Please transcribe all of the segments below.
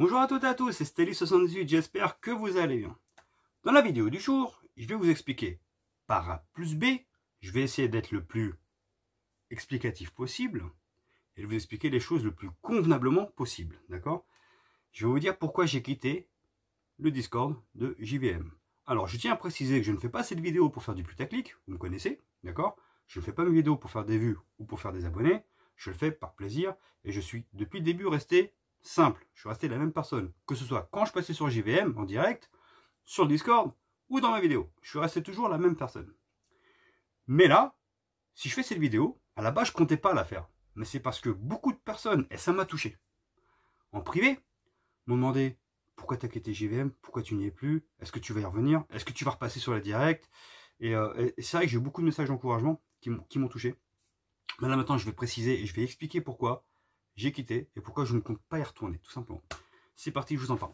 Bonjour à toutes et à tous, c'est stelly 78 j'espère que vous allez bien. Dans la vidéo du jour, je vais vous expliquer par A plus B, je vais essayer d'être le plus explicatif possible et de vous expliquer les choses le plus convenablement possible, d'accord Je vais vous dire pourquoi j'ai quitté le Discord de JVM. Alors, je tiens à préciser que je ne fais pas cette vidéo pour faire du putaclic, vous me connaissez, d'accord Je ne fais pas mes vidéos pour faire des vues ou pour faire des abonnés, je le fais par plaisir et je suis depuis le début resté Simple, je suis resté la même personne, que ce soit quand je passais sur JVM en direct, sur Discord ou dans ma vidéo. Je suis resté toujours la même personne. Mais là, si je fais cette vidéo, à la base je comptais pas la faire. Mais c'est parce que beaucoup de personnes, et ça m'a touché, en privé, m'ont demandé pourquoi tu as quitté JVM, pourquoi tu n'y es plus, est-ce que tu vas y revenir, est-ce que tu vas repasser sur la direct. Et, euh, et c'est vrai que j'ai eu beaucoup de messages d'encouragement qui m'ont touché. Mais là maintenant je vais préciser et je vais expliquer pourquoi j'ai quitté et pourquoi je ne compte pas y retourner, tout simplement. C'est parti, je vous en parle.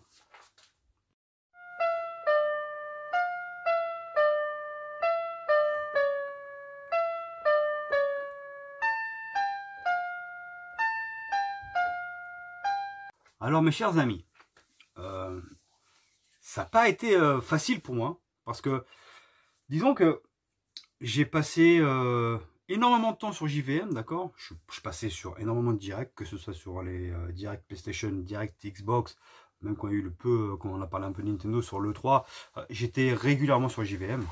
Alors mes chers amis, euh, ça n'a pas été euh, facile pour moi, parce que disons que j'ai passé euh, énormément de temps sur JVM, d'accord je, passais sur énormément de directs, que ce soit sur les Direct euh, directs PlayStation, direct Xbox, même quand a eu le peu, euh, quand on a parlé un peu de Nintendo sur l'E3, euh, j'étais régulièrement sur JVM.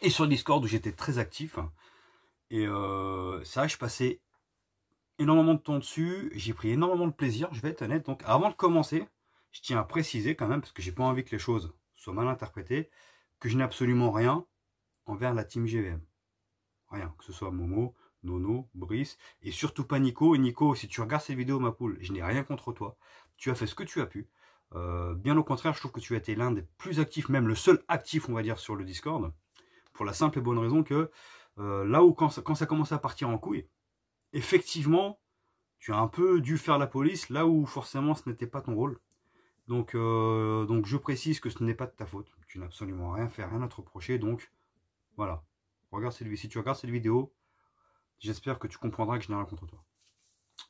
Et sur Discord où j'étais très actif. Et ça, je passais énormément de temps dessus. J'ai pris énormément de plaisir, je vais être honnête. Donc avant de commencer, je tiens à préciser quand même, parce que j'ai pas envie que les choses soient mal interprétées, que je n'ai absolument rien envers la team GVM. Rien, que ce soit Momo, Nono, Brice, et surtout pas Nico. Et Nico, si tu regardes ces vidéos, ma poule, je n'ai rien contre toi. Tu as fait ce que tu as pu. Euh, bien au contraire, je trouve que tu as été l'un des plus actifs, même le seul actif, on va dire, sur le Discord. Pour la simple et bonne raison que euh, là où, quand ça, quand ça commence à partir en couille, effectivement, tu as un peu dû faire la police là où forcément ce n'était pas ton rôle. Donc, euh, donc je précise que ce n'est pas de ta faute. Tu n'as absolument rien fait, rien à te reprocher. Donc voilà. Regarde cette, si tu regardes cette vidéo, j'espère que tu comprendras que je n'ai rien contre toi.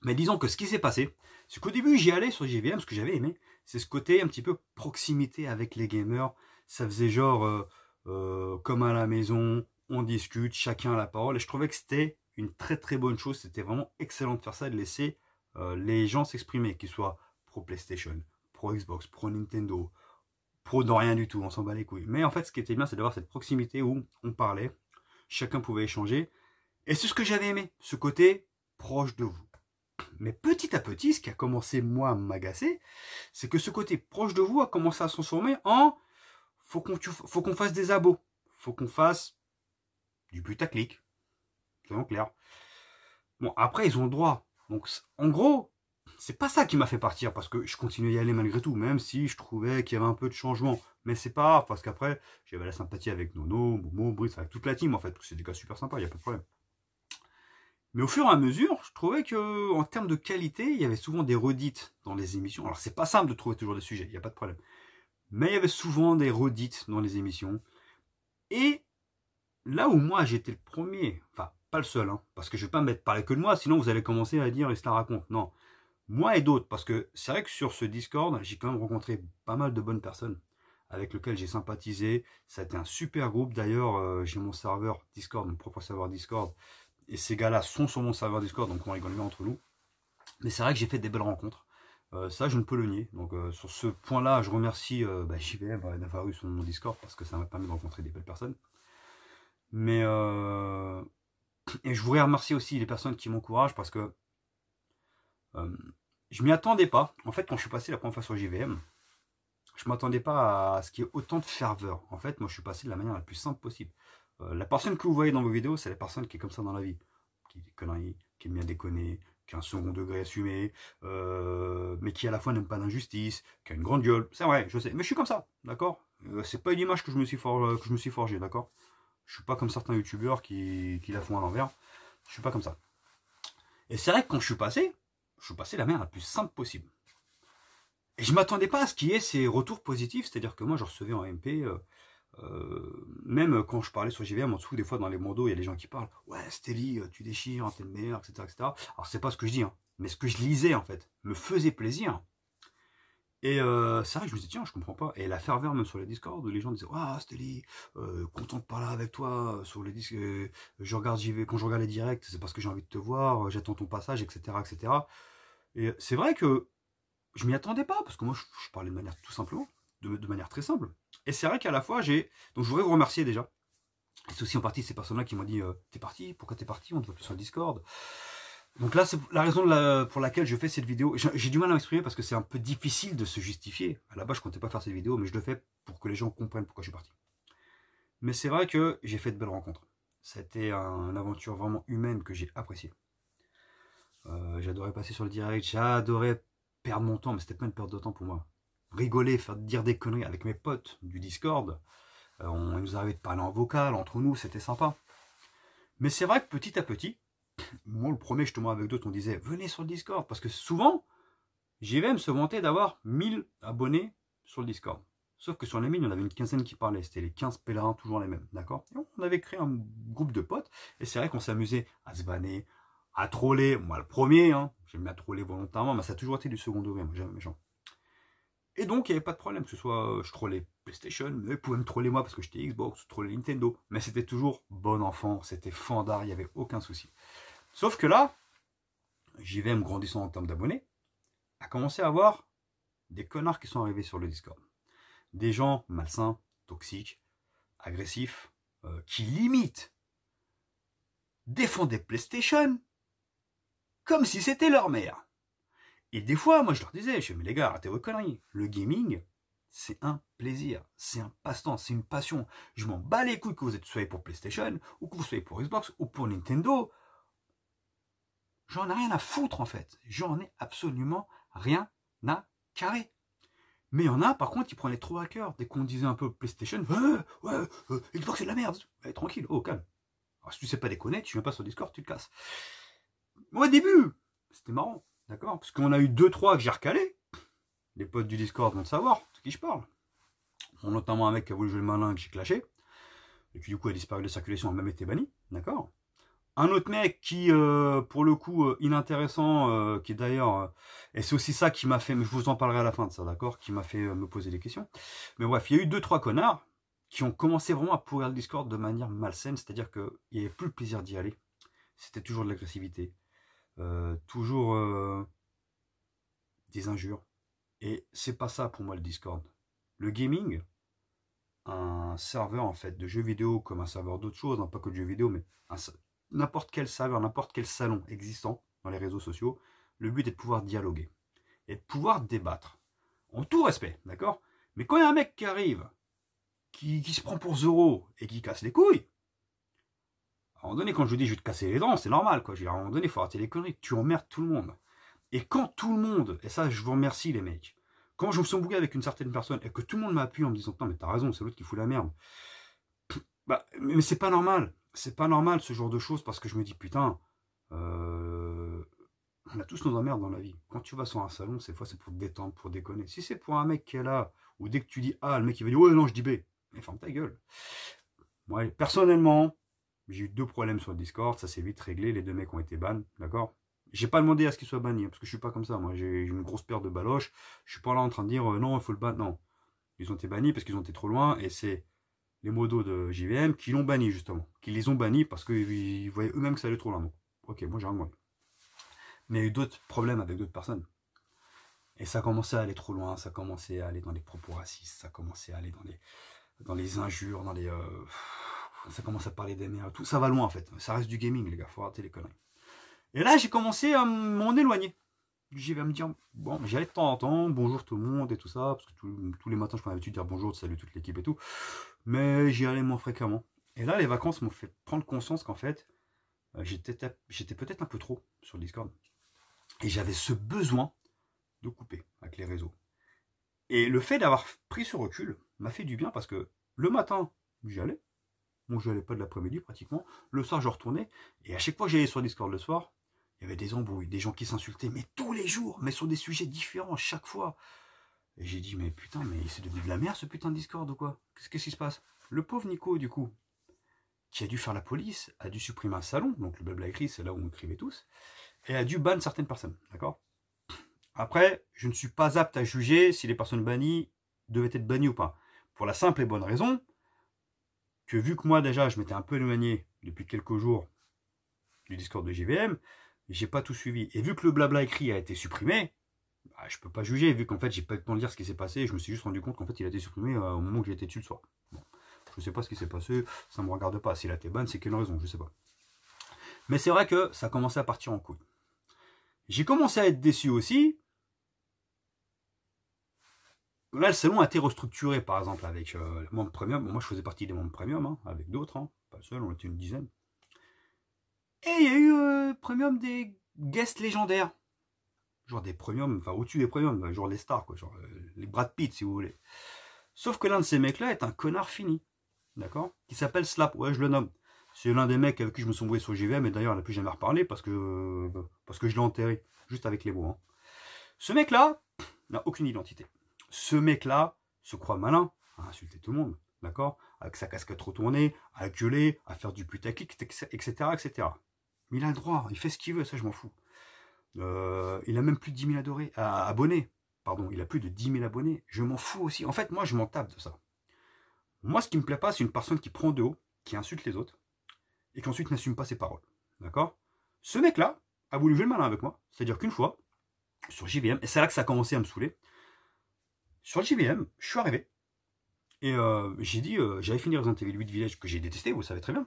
Mais disons que ce qui s'est passé, c'est qu'au début j'y allais sur JVM, ce que j'avais aimé, c'est ce côté un petit peu proximité avec les gamers. Ça faisait genre euh, euh, comme à la maison, on discute, chacun a la parole. Et je trouvais que c'était une très très bonne chose. C'était vraiment excellent de faire ça, de laisser euh, les gens s'exprimer, qu'ils soient pro PlayStation, pro Xbox, pro Nintendo, pro dans rien du tout, on s'en bat les couilles. Mais en fait, ce qui était bien, c'est d'avoir cette proximité où on parlait, chacun pouvait échanger. Et c'est ce que j'avais aimé, ce côté proche de vous. Mais petit à petit, ce qui a commencé, moi, à m'agacer, c'est que ce côté proche de vous a commencé à se transformer en « faut qu'on fasse des abos, faut qu'on fasse du but à putaclic ». Soyons clair. Bon, après, ils ont le droit. Donc, en gros, c'est pas ça qui m'a fait partir, parce que je continuais à y aller malgré tout, même si je trouvais qu'il y avait un peu de changement. Mais c'est pas grave, parce qu'après, j'avais la sympathie avec Nono, Momo, Brice, avec toute la team en fait, que c'est des gars super sympas, il n'y a pas de problème. Mais au fur et à mesure, je trouvais que en termes de qualité, il y avait souvent des redites dans les émissions. Alors c'est pas simple de trouver toujours des sujets, il n'y a pas de problème. Mais il y avait souvent des redites dans les émissions. Et là où moi j'étais le premier, enfin pas le seul, hein, parce que je ne vais pas mettre parler que de moi, sinon vous allez commencer à dire et cela raconte. Non, moi et d'autres, parce que c'est vrai que sur ce Discord, j'ai quand même rencontré pas mal de bonnes personnes avec lequel j'ai sympathisé. Ça un super groupe. D'ailleurs, euh, j'ai mon serveur Discord, mon propre serveur Discord. Et ces gars-là sont sur mon serveur Discord, donc on rigole bien entre nous. Mais c'est vrai que j'ai fait des belles rencontres. Euh, ça, je ne peux le nier. Donc, euh, sur ce point-là, je remercie bah, JVM d'avoir eu son Discord parce que ça m'a permis de rencontrer des belles personnes. Mais et je voudrais remercier aussi les personnes qui m'encouragent parce que je m'y attendais pas. En fait, quand je suis passé la première fois sur JVM, je m'attendais pas à ce qu'il y ait autant de ferveur. En fait, moi, je suis passé de la manière la plus simple possible. Euh, la personne que vous voyez dans vos vidéos, c'est la personne qui est comme ça dans la vie. Qui est des conneries, qui aime bien déconner, qui a un second degré assumé, euh, mais qui à la fois n'aime pas l'injustice, qui a une grande gueule. C'est vrai, je sais. Mais je suis comme ça, d'accord euh, C'est pas une image que je me suis, forgée, que je me suis d'accord Je suis pas comme certains youtubeurs qui, la font à l'envers. Je suis pas comme ça. Et c'est vrai que quand je suis passé, je suis passé la manière la plus simple possible. Et je m'attendais pas à ce qu'il y ait ces retours positifs, c'est-à-dire que moi je recevais en MP, euh, euh, même quand je parlais sur JVM en dessous, des fois dans les mondos, il y a des gens qui parlent Ouais, Stélie, euh, tu déchires, hein, t'es le meilleur, etc. etc. Alors c'est pas ce que je dis, hein, mais ce que je lisais en fait me faisait plaisir. Et euh, c'est vrai que je me disais, tiens, je comprends pas. Et la ferveur même sur les Discord, où les gens disaient, Ouais, ah, Stélie, content de parler avec toi sur les disques. je regarde, quand je regarde les directs, c'est parce que j'ai envie de te voir, j'attends ton passage, etc., etc. Et c'est vrai que je m'y attendais pas, parce que moi, je, parlais de manière tout simplement, de, de manière très simple. Et c'est vrai qu'à la fois, j'ai. Donc, je voudrais vous remercier déjà. C'est aussi en partie ces personnes-là qui m'ont dit euh, T'es parti Pourquoi t'es parti On ne te voit plus sur le Discord. Donc là, c'est la raison pour laquelle je fais cette vidéo. J'ai du mal à m'exprimer parce que c'est un peu difficile de se justifier. À la base, je comptais pas faire cette vidéo, mais je le fais pour que les gens comprennent pourquoi je suis parti. Mais c'est vrai que j'ai fait de belles rencontres. C'était une aventure vraiment humaine que j'ai appréciée. Euh, j'adorais passer sur le direct, j'adorais perdre mon temps, mais c'était pas une perte de temps pour moi. Rigoler, faire dire des conneries avec mes potes du Discord, euh, on, nous arrivait de parler en vocal, entre nous, c'était sympa. Mais c'est vrai que petit à petit, moi le premier justement avec d'autres, on disait venez sur le Discord, parce que souvent, j'y vais me se vanter d'avoir 1000 abonnés sur le Discord. Sauf que sur les mines, on avait une quinzaine qui parlaient. C'était les 15 pèlerins, toujours les mêmes. D'accord On avait créé un groupe de potes. Et c'est vrai qu'on s'amusait à se vanner, à troller. Moi, le premier, hein, J'aime à troller volontairement, mais ça a toujours été du second degré, moi, j'aime les gens. Et donc, il n'y avait pas de problème, que ce soit euh, je trollais PlayStation, mais ils pouvaient me troller moi parce que j'étais Xbox, ou troller Nintendo. Mais c'était toujours bon enfant, c'était fandard, il n'y avait aucun souci. Sauf que là, j'y vais me grandissant en termes d'abonnés, a commencé à avoir des connards qui sont arrivés sur le Discord. Des gens malsains, toxiques, agressifs, euh, qui limitent des PlayStation, comme si c'était leur mère. Et des fois, moi je leur disais, je suis mais les gars, arrêtez vos conneries. Le gaming, c'est un plaisir, c'est un passe-temps, c'est une passion. Je m'en bats les couilles que vous êtes soyez pour PlayStation, ou que vous soyez pour Xbox, ou pour Nintendo. J'en ai rien à foutre en fait. J'en ai absolument rien à carrer. Mais il y en a, par contre, prennent les trop à cœur. Dès qu'on disait un peu PlayStation, euh, Xbox c'est de la merde. tranquille, oh calme. si tu sais pas déconner, tu viens pas sur Discord, tu te casses. Au début, c'était marrant, d'accord Parce qu'on a eu deux, trois que j'ai recalé. Les potes du Discord vont le savoir de qui je parle. notamment un mec qui a voulu jouer le malin que j'ai clashé. Et qui du coup a disparu de circulation, a même été banni, d'accord un autre mec qui, euh, pour le coup, euh, inintéressant, euh, qui d'ailleurs, et c'est aussi ça qui m'a fait, je vous en parlerai à la fin de ça, d'accord, qui m'a fait me poser des questions. Mais bref, il y a eu deux, trois connards qui ont commencé vraiment à pourrir le Discord de manière malsaine, c'est-à-dire qu'il n'y avait plus le plaisir d'y aller. C'était toujours de l'agressivité, euh, toujours euh, des injures. Et c'est pas ça pour moi le Discord. Le gaming, un serveur en fait de jeux vidéo comme un serveur d'autre choses, hein, pas que de jeux vidéo, mais n'importe quel serveur, n'importe quel salon existant dans les réseaux sociaux, le but est de pouvoir dialoguer et de pouvoir débattre. En tout respect, d'accord Mais quand il y a un mec qui arrive, qui, qui se prend pour zéro et qui casse les couilles, à un moment donné, quand je dis je vais te casser les dents, c'est normal. Quoi. Je à un moment donné, il faut arrêter les conneries. Tu emmerdes tout le monde. Et quand tout le monde, et ça, je vous remercie les mecs, quand je me sens bougé avec une certaine personne et que tout le monde m'appuie en me disant, non, mais t'as raison, c'est l'autre qui fout la merde. Bah, mais c'est pas normal. C'est pas normal ce genre de choses parce que je me dis, putain, euh, on a tous nos emmerdes dans la vie. Quand tu vas sur un salon, ces fois, c'est pour te détendre, pour déconner. Si c'est pour un mec qui est là, ou dès que tu dis ah le mec il va dire, ouais, non, je dis B. Mais ferme ta gueule. Moi, personnellement, j'ai eu deux problèmes sur Discord, ça s'est vite réglé, les deux mecs ont été bannis, d'accord J'ai pas demandé à ce qu'ils soient bannis, hein, parce que je suis pas comme ça, moi j'ai une grosse paire de baloches, je suis pas là en train de dire euh, non, il faut le bannir, non. Ils ont été bannis parce qu'ils ont été trop loin, et c'est les modos de JVM qui l'ont banni justement, qui les ont bannis parce qu'ils voyaient eux-mêmes que ça allait trop loin. ok, moi j'ai un Mais il y a eu d'autres problèmes avec d'autres personnes. Et ça commençait à aller trop loin, ça commençait à aller dans les propos racistes, ça commençait à aller dans les, dans les injures, dans les... Euh, ça commence à parler des tout. Ça va loin en fait. Ça reste du gaming, les gars. Faut arrêter les conneries. Et là, j'ai commencé à m'en éloigner. J'y vais me dire, bon, j'allais de temps en temps, bonjour tout le monde et tout ça, parce que tous les matins, je prends l'habitude de dire bonjour, de saluer toute l'équipe et tout. Mais j'y allais moins fréquemment. Et là, les vacances m'ont fait prendre conscience qu'en fait, euh, j'étais peut-être un peu trop sur Discord. Et j'avais ce besoin de couper avec les réseaux. Et le fait d'avoir pris ce recul m'a fait du bien parce que le matin, j'y allais, je n'allais pas de l'après-midi pratiquement. Le soir, je retournais. Et à chaque fois que j'allais sur Discord le soir, il y avait des embrouilles, des gens qui s'insultaient, mais tous les jours, mais sur des sujets différents chaque fois. Et j'ai dit, mais putain, mais c'est devenu de la merde ce putain de Discord ou quoi Qu'est-ce qui se passe Le pauvre Nico, du coup, qui a dû faire la police, a dû supprimer un salon, donc le blabla écrit, c'est là où on écrivait tous, et a dû ban certaines personnes, d'accord Après, je ne suis pas apte à juger si les personnes bannies devaient être bannies ou pas. Pour la simple et bonne raison vu que moi déjà je m'étais un peu éloigné depuis quelques jours du Discord de JVM, j'ai pas tout suivi. Et vu que le blabla écrit a été supprimé, bah, je peux pas juger, vu qu'en fait j'ai pas eu le temps de dire ce qui s'est passé, je me suis juste rendu compte qu'en fait il a été supprimé euh, au moment où j'étais dessus le soir. Je sais pas ce qui s'est passé, ça me regarde pas. S'il a été ban, c'est quelle raison, je sais pas. Mais c'est vrai que ça commençait à partir en couille. J'ai commencé à être déçu aussi, Là, le salon a été restructuré, par exemple, avec le les membres premium. Moi, je faisais partie des membres premium, hein, avec d'autres, hein. pas seul, on était une dizaine. Et il y a eu euh, premium des guests légendaires. Genre des premiums, enfin au-dessus des premiums, genre des stars, quoi, genre euh, les Brad Pitt, si vous voulez. Sauf que l'un de ces mecs-là est un connard fini, d'accord Qui s'appelle Slap, ouais, je le nomme. C'est l'un des mecs avec qui je me suis envoyé sur JVM, mais d'ailleurs, il n'a plus jamais reparlé parce que, parce que je l'ai enterré, juste avec les mots. Hein. Ce mec-là n'a aucune identité ce mec-là se croit malin à insulter tout le monde, d'accord Avec sa casquette retournée, à gueuler, à faire du putaclic, etc., etc. Mais il a le droit, il fait ce qu'il veut, ça je m'en fous. Euh, il a même plus de 10 000 euh, abonnés. Pardon, il a plus de 10 000 abonnés. Je m'en fous aussi. En fait, moi, je m'en tape de ça. Moi, ce qui me plaît pas, c'est une personne qui prend de haut, qui insulte les autres, et qui ensuite n'assume pas ses paroles. D'accord Ce mec-là a voulu jouer le malin avec moi. C'est-à-dire qu'une fois, sur JVM, et c'est là que ça a commencé à me saouler, sur le JVM, je suis arrivé. Et euh, j'ai dit, euh, j'avais fini Resident Evil 8 Village que j'ai détesté, vous savez très bien.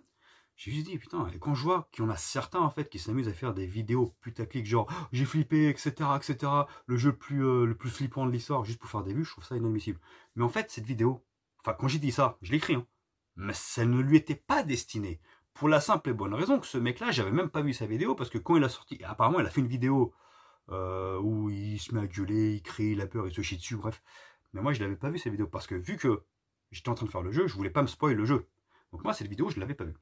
J'ai juste dit, putain, et quand je vois qu'il y en a certains en fait qui s'amusent à faire des vidéos putaclic, genre oh, j'ai flippé, etc., etc., le jeu plus, euh, le plus flippant de l'histoire, juste pour faire des vues, je trouve ça inadmissible. Mais en fait, cette vidéo, enfin, quand j'ai dit ça, je l'écris, hein, mais ça ne lui était pas destiné. Pour la simple et bonne raison que ce mec-là, j'avais même pas vu sa vidéo parce que quand il a sorti, apparemment, il a fait une vidéo euh, où il se met à gueuler, il crie, il a peur, il se chie dessus, bref. Mais moi, je l'avais pas vu cette vidéo parce que vu que j'étais en train de faire le jeu, je voulais pas me spoiler le jeu. Donc moi, cette vidéo, je l'avais pas vue.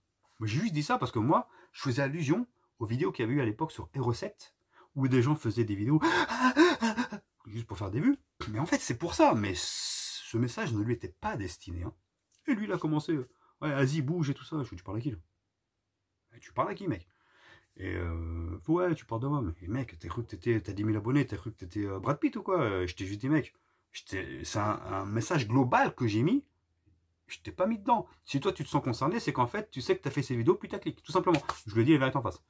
J'ai juste dit ça parce que moi, je faisais allusion aux vidéos qu'il y avait à l'époque sur R7 où des gens faisaient des vidéos juste pour faire des vues. Mais en fait, c'est pour ça. Mais ce message ne lui était pas destiné. Hein. Et lui, il a commencé, euh, ouais, vas-y, bouge et tout ça. Je lui tu parles à qui là eh, Tu parles à qui, mec et euh, ouais, tu parles de moi, mais mec, t'as cru que t'étais, t'as 10 000 abonnés, t'as cru que t'étais euh, Brad Pitt ou quoi Je t'ai juste dit, mec, c'est un, message global que j'ai mis, je t'ai pas mis dedans. Si toi tu te sens concerné, c'est qu'en fait, tu sais que t'as fait ces vidéos, puis t'as cliqué, tout simplement. Je le dis, il va être en face.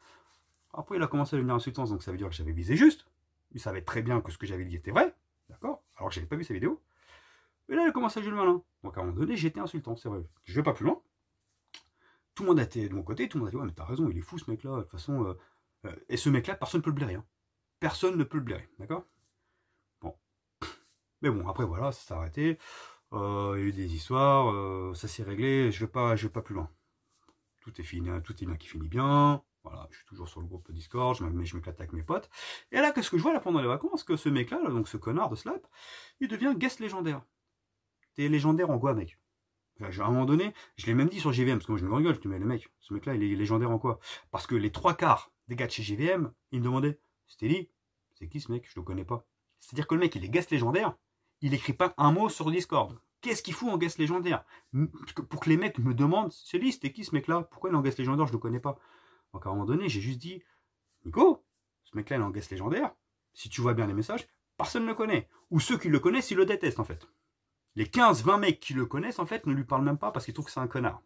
Après, il a commencé à devenir insultant, donc ça veut dire que j'avais visé juste. Il savait très bien que ce que j'avais dit était vrai, d'accord Alors que j'avais pas vu ces vidéos. Et là, il a commencé à jouer le malin. Donc à un moment donné, j'étais insultant, c'est vrai. Je vais pas plus loin. Tout le monde a été de mon côté, tout le monde a dit Ouais, mais t'as raison, il est fou ce mec-là. De toute façon, euh, euh, et ce mec-là, personne ne peut le blairer. Hein. Personne ne peut le blairer, d'accord Bon. Mais bon, après, voilà, ça s'est arrêté. Euh, il y a eu des histoires, ça s'est réglé, je ne vais, pas plus loin. Tout est fini, tout est bien qui finit bien. Voilà, je suis toujours sur le groupe Discord, je m'éclate avec mes potes. Et là, qu'est-ce que je vois là pendant les vacances Que ce mec-là, donc ce connard de Slap, il devient guest légendaire. T'es légendaire en quoi, mec à un moment donné, je l'ai même dit sur GVM, parce que moi je me rigole, je dis, mais le mec, ce mec-là, il est légendaire en quoi Parce que les trois quarts des gars de chez GVM, ils me demandaient, Stélie, c'est qui ce mec Je le connais pas. C'est-à-dire que le mec, il est guest légendaire, il écrit pas un mot sur Discord. Qu'est-ce qu'il fout en guest légendaire Pour que les mecs me demandent, Stélie, c'était qui ce mec-là Pourquoi il est en guest légendaire Je le connais pas. Donc à un moment donné, j'ai juste dit, Nico, ce mec-là, il est en guest légendaire. Si tu vois bien les messages, personne ne le connaît. Ou ceux qui le connaissent, ils le détestent en fait les 15-20 mecs qui le connaissent, en fait, ne lui parlent même pas parce qu'ils trouvent que c'est un connard.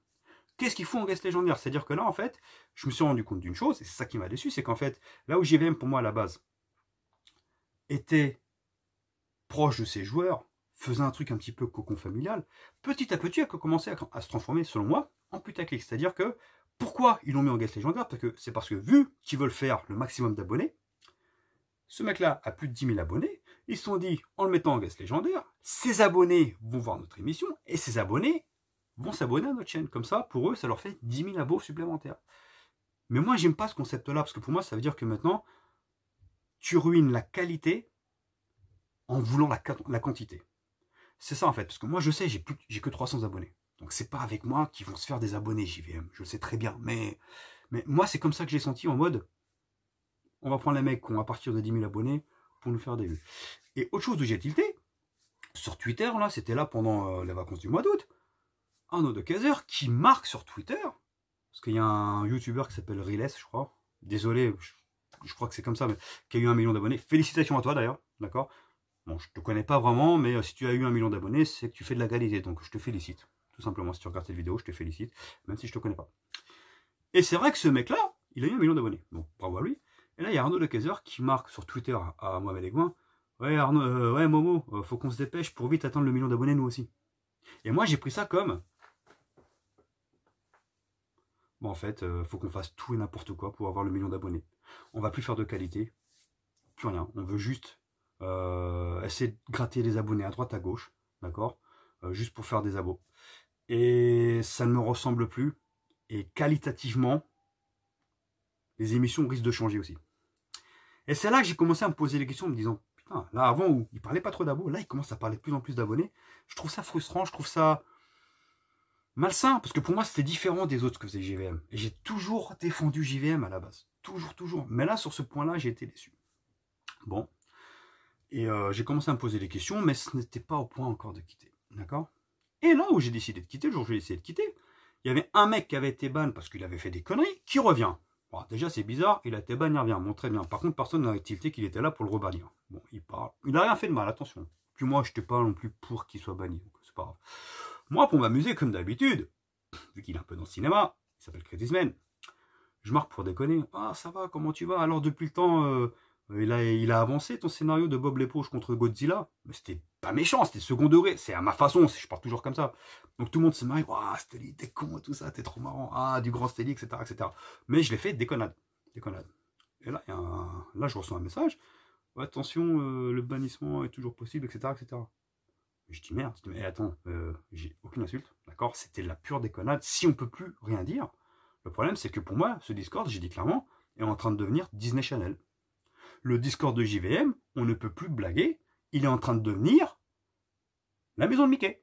Qu'est-ce qu'ils font en Guest légendaire C'est-à-dire que là, en fait, je me suis rendu compte d'une chose, et c'est ça qui m'a déçu, c'est qu'en fait, là où JVM, pour moi, à la base, était proche de ses joueurs, faisait un truc un petit peu cocon familial, petit à petit, a commencé à, se transformer, selon moi, en putaclic. C'est-à-dire que, pourquoi ils l'ont mis en Guest légendaire Parce que c'est parce que, vu qu'ils veulent faire le maximum d'abonnés, ce mec-là a plus de 10 000 abonnés, ils se sont dit, en le mettant en guest légendaire, ses abonnés vont voir notre émission et ses abonnés vont s'abonner à notre chaîne. Comme ça, pour eux, ça leur fait 10 000 abos supplémentaires. Mais moi, j'aime pas ce concept-là parce que pour moi, ça veut dire que maintenant, tu ruines la qualité en voulant la, quantité. C'est ça en fait, parce que moi je sais, j'ai que 300 abonnés. Donc c'est pas avec moi qu'ils vont se faire des abonnés JVM, je le sais très bien. Mais, mais moi c'est comme ça que j'ai senti en mode, on va prendre les mecs qui ont à partir de 10 000 abonnés, pour nous faire des vues. Et autre chose où j'ai tilté, sur Twitter, là, c'était là pendant euh, les vacances du mois d'août, un kaiser qui marque sur Twitter, parce qu'il y a un youtubeur qui s'appelle Riles, je crois, désolé, je, crois que c'est comme ça, mais qui a eu un million d'abonnés. Félicitations à toi d'ailleurs, d'accord Bon, je te connais pas vraiment, mais euh, si tu as eu un million d'abonnés, c'est que tu fais de la qualité, donc je te félicite. Tout simplement, si tu regardes cette vidéo, je te félicite, même si je te connais pas. Et c'est vrai que ce mec-là, il a eu un million d'abonnés. Bon, bravo à lui. Et là, il y a Arnaud Kayser qui marque sur Twitter à Mohamed Aiguin euh, Ouais, Momo, euh, faut qu'on se dépêche pour vite atteindre le million d'abonnés, nous aussi. Et moi, j'ai pris ça comme Bon, en fait, euh, faut qu'on fasse tout et n'importe quoi pour avoir le million d'abonnés. On va plus faire de qualité, plus rien. On veut juste essayer de gratter les abonnés à droite, à gauche, d'accord Juste pour faire des abos. Et ça ne me ressemble plus. Et qualitativement, les émissions risquent de changer aussi. Et c'est là que j'ai commencé à me poser les questions en me disant, putain, là avant où il parlait pas trop d'abos, là il commence à parler de plus en plus d'abonnés. Je trouve ça frustrant, je trouve ça malsain, parce que pour moi c'était différent des autres que faisait JVM. Et j'ai toujours défendu JVM à la base. Toujours, toujours. Mais là, sur ce point-là, j'ai été déçu. Bon. Et euh, j'ai commencé à me poser des questions, mais ce n'était pas au point encore de quitter. D'accord Et là où j'ai décidé de quitter, le jour où j'ai décidé de quitter, il y avait un mec qui avait été ban parce qu'il avait fait des conneries, qui revient déjà, c'est bizarre, il a été banni, il revient. très bien. Par contre, personne n'a activité qu'il était là pour le rebannir. Bon, il parle. Il n'a rien fait de mal, attention. Puis moi, je n'étais pas non plus pour qu'il soit banni, c'est pas grave. Moi, pour m'amuser, comme d'habitude, vu qu'il est un peu dans le cinéma, il s'appelle Men. je marque pour déconner. Ah, ça va, comment tu vas Alors, depuis le temps, euh, il, a, il a avancé ton scénario de Bob l'éponge contre Godzilla. Mais c'était pas méchant, c'était second degré, c'est à ma façon, je pars toujours comme ça. Donc tout le monde se marie waouh, Stélie, t'es con, tout ça, t'es trop marrant, ah, du grand Stélie, etc., etc. Mais je l'ai fait déconnade, déconnade. Et là, là, je reçois un message, attention, euh, le bannissement est toujours possible, etc., etc. Je dis merde, mais attends, euh, j'ai aucune insulte, d'accord C'était la pure déconnade, si on peut plus rien dire. Le problème, c'est que pour moi, ce Discord, j'ai dit clairement, est en train de devenir Disney Channel. Le Discord de JVM, on ne peut plus blaguer, il est en train de devenir la maison de Mickey.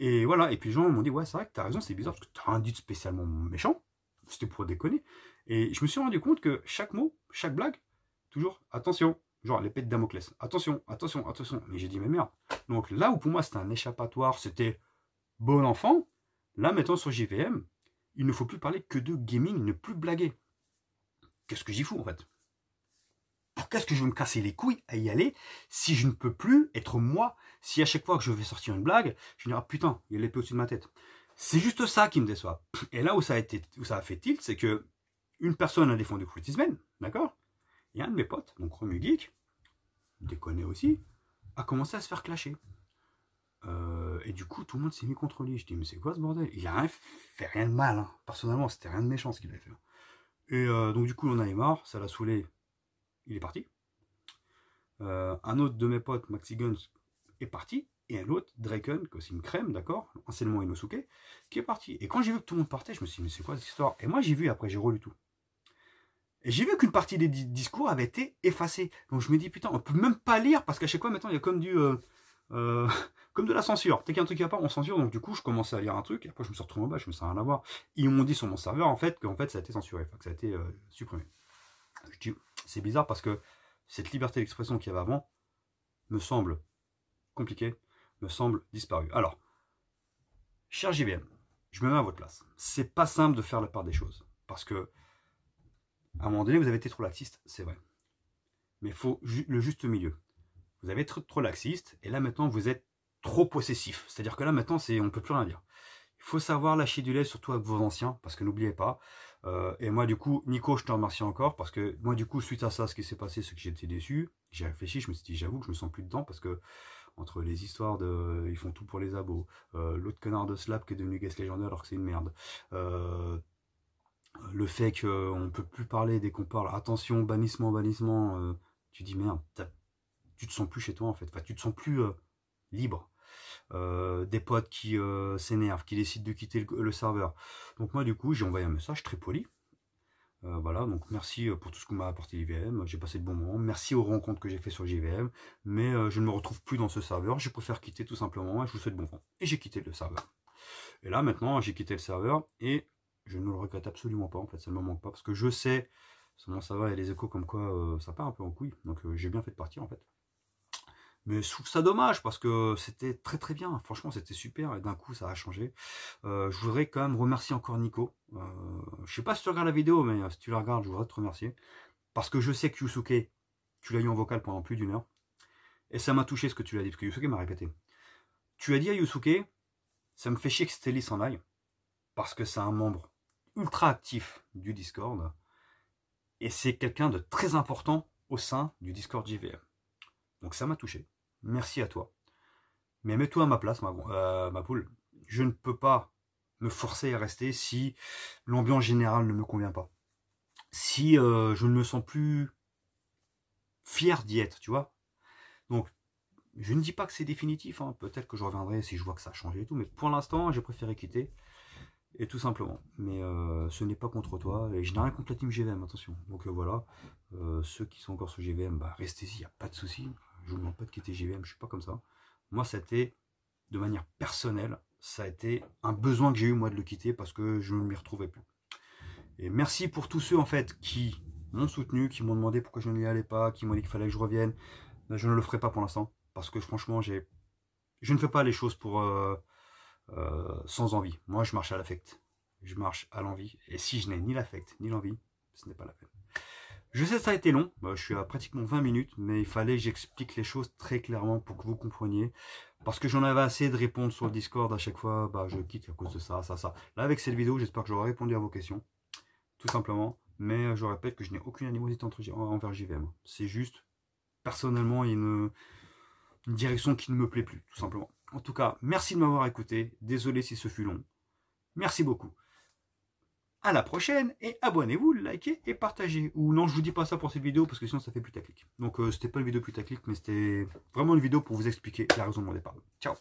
Et voilà, et puis les gens m'ont dit, ouais, c'est vrai que t'as raison, c'est bizarre, parce que t'as un dit de spécialement méchant, c'était pour déconner. Et je me suis rendu compte que chaque mot, chaque blague, toujours, attention, genre l'épée de Damoclès, attention, attention, attention. Mais j'ai dit, mais merde. Donc là où pour moi c'était un échappatoire, c'était bon enfant, là maintenant sur JVM, il ne faut plus parler que de gaming, ne plus blaguer. Qu'est-ce que j'y fous en fait qu'est-ce que je vais me casser les couilles à y aller si je ne peux plus être moi Si à chaque fois que je vais sortir une blague, je me dis, ah putain, il y a l'épée au-dessus de ma tête. C'est juste ça qui me déçoit. Et là où ça a, été, où ça a fait tilt, c'est que une personne a défendu Kurtisman, d'accord Et un de mes potes, donc Romu Geek, déconné aussi, a commencé à se faire clasher. Euh, et du coup, tout le monde s'est mis contre lui. Je dis, mais c'est quoi ce bordel Il a rien fait rien de mal. Hein. Personnellement, c'était rien de méchant ce qu'il avait fait. Et euh, donc, du coup, on en est marre. Ça l'a saoulé il est parti. Euh, un autre de mes potes, Maxi Guns, est parti. Et un autre, Draken, que aussi une crème, d'accord Anciennement Inosuke, qui est parti. Et quand j'ai vu que tout le monde partait, je me suis dit, mais c'est quoi cette histoire Et moi, j'ai vu, après, j'ai relu tout. Et j'ai vu qu'une partie des discours avait été effacée. Donc je me dis, putain, on peut même pas lire, parce qu'à chaque fois, maintenant, il y a comme du... Euh, euh, comme de la censure. Dès qu'il y a un truc qui part pas, on censure. Donc du coup, je commençais à lire un truc, et après je me suis retrouvé en bas, je me sens rien à voir. Ils m'ont dit sur mon serveur en fait que fait ça a été censuré, que ça a été supprimé. Je dis c'est bizarre parce que cette liberté d'expression qu'il y avait avant me semble compliquée, me semble disparue. Alors, cher JVM, je me mets à votre place. C'est pas simple de faire la part des choses. Parce que, à un moment donné, vous avez été trop laxiste, c'est vrai. Mais il faut le juste milieu. Vous avez été trop, laxiste, et là maintenant, vous êtes trop possessif. C'est-à-dire que là maintenant, on ne peut plus rien dire. Il faut savoir lâcher du lait, surtout avec vos anciens, parce que n'oubliez pas, euh, et moi, du coup, Nico, je te remercie encore parce que moi, du coup, suite à ça, ce qui s'est passé, c'est que j'étais déçu. J'ai réfléchi, je me suis dit, j'avoue que je me sens plus dedans parce que entre les histoires de ils font tout pour les abos, euh, l'autre connard de Slap qui est devenu guest légendaire alors que c'est une merde, euh, le fait qu'on ne peut plus parler dès qu'on parle, attention, bannissement, bannissement, tu dis merde, tu te sens plus chez toi en fait, enfin, tu te sens plus libre. Euh, des potes qui euh, s'énervent, qui décident de quitter le, serveur. Donc moi du coup j'ai envoyé un message très poli. Euh, voilà, donc merci pour tout ce qu'on m'a apporté l'IVM. j'ai passé de bons moments, merci aux rencontres que j'ai fait sur JVM, mais je ne me retrouve plus dans ce serveur, je préfère quitter tout simplement je vous souhaite bon vent. Et j'ai quitté le serveur. Et là maintenant j'ai quitté le serveur et je ne le regrette absolument pas en fait, ça ne me manque pas parce que je sais, sinon ça va et les échos comme quoi ça part un peu en couille, donc j'ai bien fait de partir en fait. Mais je trouve ça dommage parce que c'était très très bien. Franchement, c'était super et d'un coup, ça a changé. Euh, je voudrais quand même remercier encore Nico. Euh, je sais pas si tu regardes la vidéo, mais euh, si tu la regardes, je voudrais te remercier. Parce que je sais que Yusuke, tu l'as eu en vocal pendant plus d'une heure. Et ça m'a touché ce que tu l'as dit, parce que Yusuke m'a répété. Tu as dit à Yusuke, ça me fait chier que Stélie en aille, parce que c'est un membre ultra actif du Discord, et c'est quelqu'un de très important au sein du Discord JVM. Donc ça m'a touché merci à toi. Mais mets-toi à ma place, euh, ma, poule. Je ne peux pas me forcer à rester si l'ambiance générale ne me convient pas. Si euh, je ne me sens plus fier d'y être, tu vois. Donc, je ne dis pas que c'est définitif. Hein. Peut-être que je reviendrai si je vois que ça a changé et tout. Mais pour l'instant, j'ai préféré quitter. Et tout simplement. Mais euh, ce n'est pas contre toi. Et je n'ai rien contre la team GVM, attention. Donc voilà. ceux qui sont encore sur GVM, bah, restez-y, il n'y a pas de soucis je ne demande pas de quitter JVM, je suis pas comme ça. Moi, ça été, de manière personnelle, ça a été un besoin que j'ai eu moi de le quitter parce que je ne m'y retrouvais plus. Et merci pour tous ceux en fait qui m'ont soutenu, qui m'ont demandé pourquoi je n'y allais pas, qui m'ont dit qu'il fallait que je revienne. Je ne le ferai pas pour l'instant parce que franchement, j'ai, je ne fais pas les choses pour euh, euh, sans envie. Moi, je marche à l'affect, je marche à l'envie. Et si je n'ai ni l'affect ni l'envie, ce n'est pas la peine. Je sais que ça a été long, bah, je suis à pratiquement 20 minutes, mais il fallait que j'explique les choses très clairement pour que vous compreniez. Parce que j'en avais assez de répondre sur le Discord à chaque fois, bah, je quitte à cause de ça, ça, ça. Là, avec cette vidéo, j'espère que j'aurai répondu à vos questions, tout simplement. Mais euh, je répète que je n'ai aucune animosité envers JVM. C'est juste, personnellement, une direction qui ne me plaît plus, tout simplement. En tout cas, merci de m'avoir écouté. Désolé si ce fut long. Merci beaucoup à la prochaine et abonnez-vous, likez et partagez. Ou non, je vous dis pas ça pour cette vidéo parce que sinon ça fait putaclic. Donc euh, c'était pas une vidéo putaclic, mais c'était vraiment une vidéo pour vous expliquer la raison de mon départ. Ciao